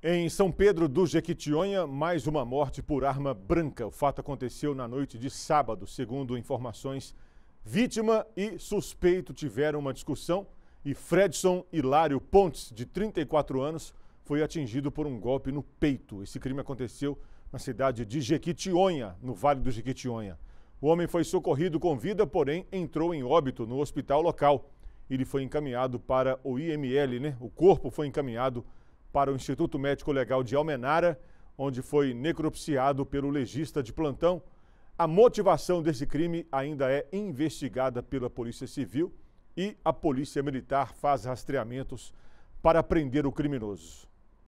Em São Pedro do Jequitinhonha, mais uma morte por arma branca. O fato aconteceu na noite de sábado, segundo informações. Vítima e suspeito tiveram uma discussão e Fredson Hilário Pontes, de 34 anos, foi atingido por um golpe no peito. Esse crime aconteceu na cidade de Jequitinhonha, no Vale do Jequitinhonha. O homem foi socorrido com vida, porém entrou em óbito no hospital local. Ele foi encaminhado para o IML, né? O corpo foi encaminhado para para o Instituto Médico Legal de Almenara, onde foi necropsiado pelo legista de plantão. A motivação desse crime ainda é investigada pela Polícia Civil e a Polícia Militar faz rastreamentos para prender o criminoso.